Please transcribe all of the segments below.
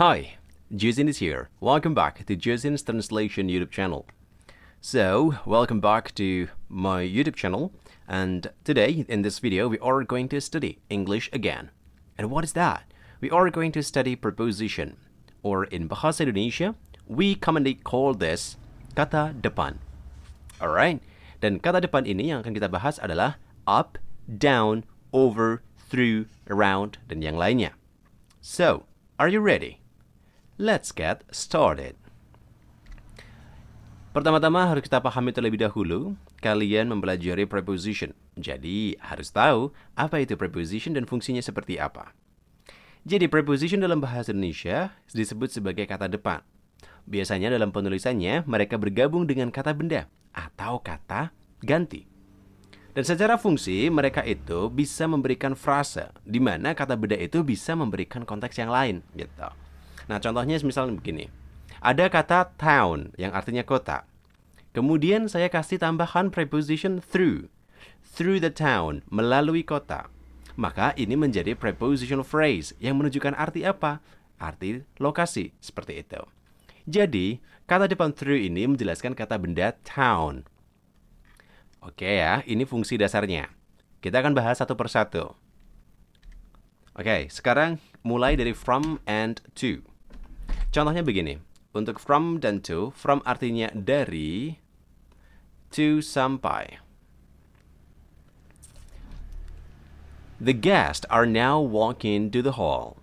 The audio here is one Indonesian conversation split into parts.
Hi, Juzin is here. Welcome back to Juzin's Translation YouTube channel. So, welcome back to my YouTube channel and today in this video we are going to study English again. And what is that? We are going to study preposition or in Bahasa Indonesia we commonly call this kata depan. Alright, dan kata depan ini yang akan kita bahas adalah up, down, over, through, around, dan yang lainnya. So, are you ready? Let's get started. Pertama-tama harus kita pahami terlebih dahulu, kalian mempelajari preposition. Jadi, harus tahu apa itu preposition dan fungsinya seperti apa. Jadi, preposition dalam bahasa Indonesia disebut sebagai kata depan. Biasanya dalam penulisannya, mereka bergabung dengan kata benda atau kata ganti. Dan secara fungsi, mereka itu bisa memberikan frasa di mana kata benda itu bisa memberikan konteks yang lain. Gitu. Nah, contohnya misalnya begini. Ada kata town yang artinya kota. Kemudian saya kasih tambahan preposition through. Through the town, melalui kota. Maka ini menjadi preposition phrase yang menunjukkan arti apa? Arti lokasi, seperti itu. Jadi, kata depan through ini menjelaskan kata benda town. Oke ya, ini fungsi dasarnya. Kita akan bahas satu persatu. Oke, sekarang mulai dari from and to. Contohnya begini. Untuk from dan to, from artinya dari, to sampai. The guests are now walking to the hall.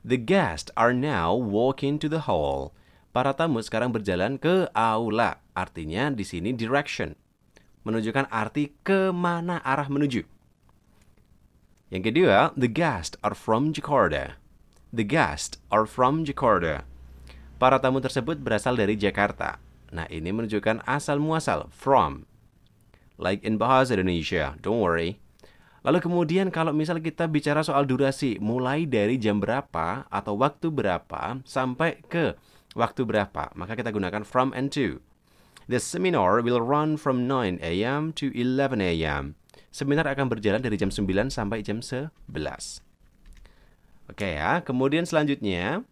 The guests are now walking to the hall. Para tamu sekarang berjalan ke aula. Artinya di sini direction. Menunjukkan arti kemana arah menuju. Yang kedua, the guests are from Jakarta. The guests are from Jakarta. Para tamu tersebut berasal dari Jakarta. Nah, ini menunjukkan asal muasal from. Like in bahasa Indonesia, don't worry. Lalu kemudian kalau misal kita bicara soal durasi, mulai dari jam berapa atau waktu berapa sampai ke waktu berapa, maka kita gunakan from and to. The seminar will run from 9 a.m. to 11 a.m. Seminar akan berjalan dari jam 9 sampai jam 11. Oke ya, kemudian selanjutnya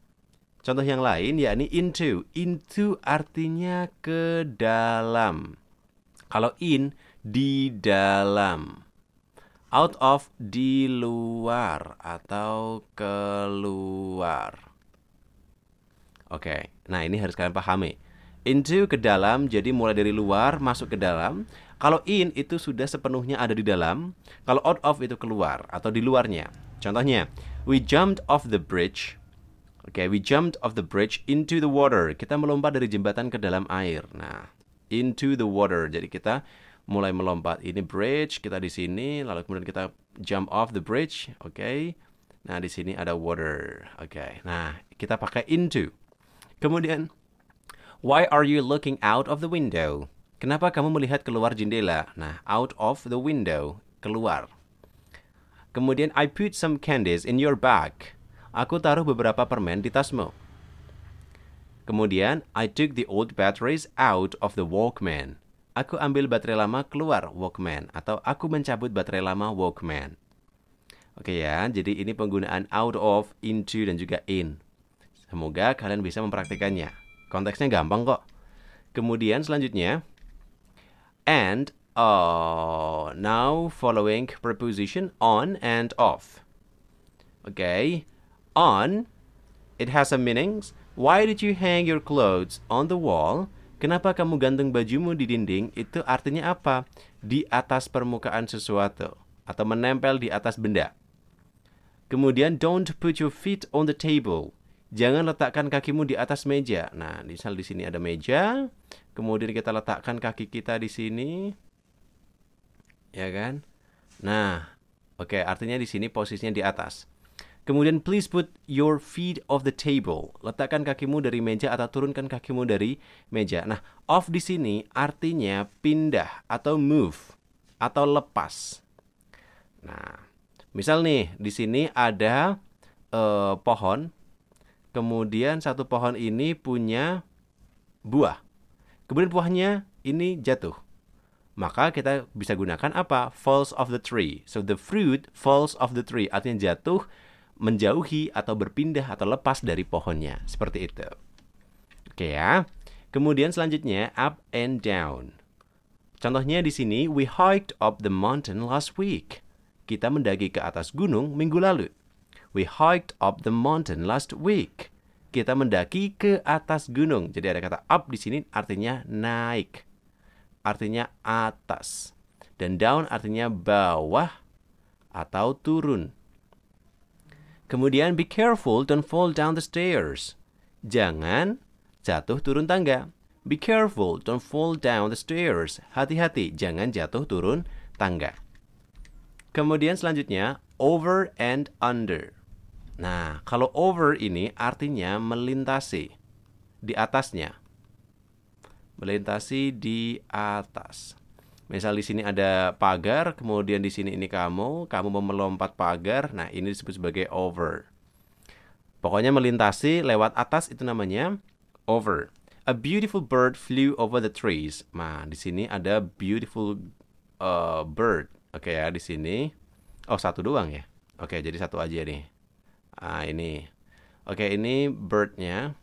contoh yang lain yakni into. Into artinya ke dalam. Kalau in di dalam. Out of di luar atau keluar. Oke. Nah, ini harus kalian pahami. Into ke dalam, jadi mulai dari luar masuk ke dalam. Kalau in itu sudah sepenuhnya ada di dalam, kalau out of itu keluar atau di luarnya. Contohnya, We jumped off the bridge. Oke, okay, we jumped off the bridge into the water. Kita melompat dari jembatan ke dalam air. Nah, into the water. Jadi kita mulai melompat. Ini bridge, kita di sini, lalu kemudian kita jump off the bridge. Oke. Okay. Nah, di sini ada water. Oke. Okay. Nah, kita pakai into. Kemudian why are you looking out of the window? Kenapa kamu melihat keluar jendela? Nah, out of the window, keluar. Kemudian I put some candies in your bag. Aku taruh beberapa permen di tasmu. Kemudian I took the old batteries out of the Walkman. Aku ambil baterai lama keluar Walkman atau aku mencabut baterai lama Walkman. Oke ya, jadi ini penggunaan out of, into dan juga in. Semoga kalian bisa mempraktikannya. Konteksnya gampang kok. Kemudian selanjutnya and Oh, now following preposition on and off. Okay, on, it has some meanings. Why did you hang your clothes on the wall? Kenapa kamu gantung bajumu di dinding? Itu artinya apa? Di atas permukaan sesuatu atau menempel di atas benda. Kemudian don't put your feet on the table. Jangan letakkan kakimu di atas meja. Nah, misal di sini ada meja, kemudian kita letakkan kaki kita di sini ya kan? Nah, oke, okay, artinya di sini posisinya di atas. Kemudian please put your feet off the table. Letakkan kakimu dari meja atau turunkan kakimu dari meja. Nah, off di sini artinya pindah atau move atau lepas. Nah, misal nih di sini ada uh, pohon. Kemudian satu pohon ini punya buah. Kemudian buahnya ini jatuh maka kita bisa gunakan apa? Falls of the tree. So the fruit falls of the tree, artinya jatuh, menjauhi atau berpindah atau lepas dari pohonnya. Seperti itu. Oke ya. Kemudian selanjutnya up and down. Contohnya di sini we hiked up the mountain last week. Kita mendaki ke atas gunung minggu lalu. We hiked up the mountain last week. Kita mendaki ke atas gunung. Jadi ada kata up di sini artinya naik artinya atas dan down artinya bawah atau turun. Kemudian be careful don't fall down the stairs. Jangan jatuh turun tangga. Be careful don't fall down the stairs. Hati-hati jangan jatuh turun tangga. Kemudian selanjutnya over and under. Nah, kalau over ini artinya melintasi di atasnya melintasi di atas. Misal di sini ada pagar, kemudian di sini ini kamu, kamu mau melompat pagar. Nah, ini disebut sebagai over. Pokoknya melintasi lewat atas itu namanya over. A beautiful bird flew over the trees. Nah, di sini ada beautiful uh, bird. Oke okay, ya, di sini. Oh, satu doang ya. Oke, okay, jadi satu aja nih. Ah, ini. Oke, okay, ini birdnya.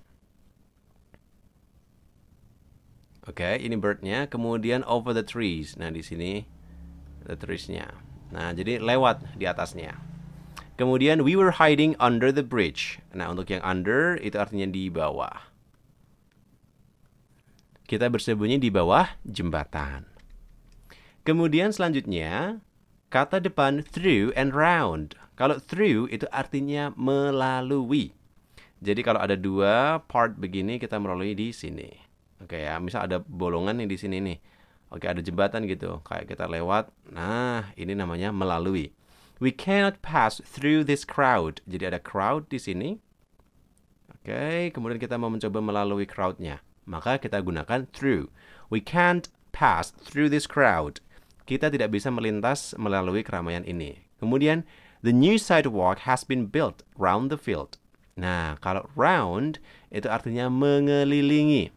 Oke, okay, ini birdnya. Kemudian over the trees. Nah, di sini the treesnya. Nah, jadi lewat di atasnya. Kemudian we were hiding under the bridge. Nah, untuk yang under itu artinya di bawah. Kita bersembunyi di bawah jembatan. Kemudian selanjutnya kata depan through and round. Kalau through itu artinya melalui. Jadi kalau ada dua part begini kita melalui di sini. Oke ya, ah, misal ada bolongan nih di sini nih oke ada jembatan gitu kayak kita lewat nah ini namanya melalui we cannot pass through this crowd jadi ada crowd di sini oke kemudian kita mau mencoba melalui crowdnya maka kita gunakan through we can't pass through this crowd kita tidak bisa melintas melalui keramaian ini kemudian the new sidewalk has been built round the field nah kalau round itu artinya mengelilingi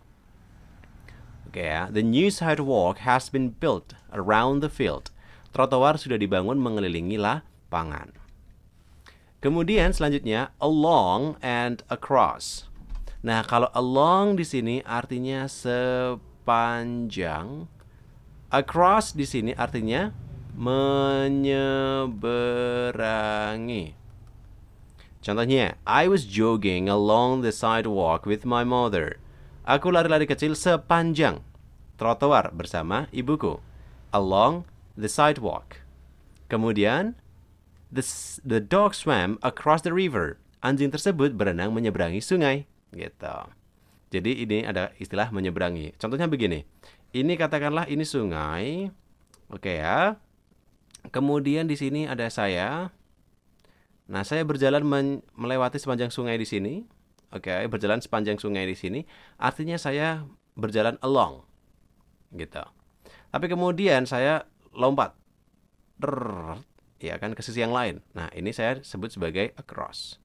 ya, the new sidewalk has been built around the field. Trotoar sudah dibangun mengelilingi lapangan. Kemudian selanjutnya along and across. Nah, kalau along di sini artinya sepanjang. Across di sini artinya menyeberangi. Contohnya, I was jogging along the sidewalk with my mother. Aku lari-lari kecil sepanjang trotoar bersama ibuku. Along the sidewalk. Kemudian, the, the dog swam across the river. Anjing tersebut berenang menyeberangi sungai. Gitu. Jadi ini ada istilah menyeberangi. Contohnya begini. Ini katakanlah ini sungai. Oke ya. Kemudian di sini ada saya. Nah, saya berjalan melewati sepanjang sungai di sini. Oke, okay, berjalan sepanjang sungai di sini artinya saya berjalan along. Gitu. Tapi kemudian saya lompat. Rrr, ya kan ke sisi yang lain. Nah, ini saya sebut sebagai across.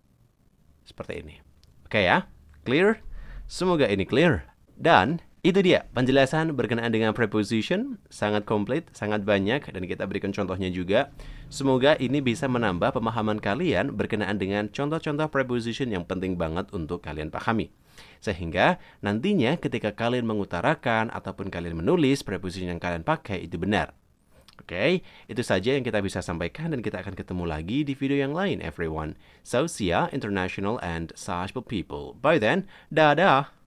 Seperti ini. Oke okay, ya. Clear? Semoga ini clear. Dan itu dia penjelasan berkenaan dengan preposition sangat komplit, sangat banyak dan kita berikan contohnya juga. Semoga ini bisa menambah pemahaman kalian berkenaan dengan contoh-contoh preposition yang penting banget untuk kalian pahami. Sehingga nantinya ketika kalian mengutarakan ataupun kalian menulis preposition yang kalian pakai itu benar. Oke, okay? itu saja yang kita bisa sampaikan dan kita akan ketemu lagi di video yang lain everyone. Sausia International and sociable People. Bye then. Dadah.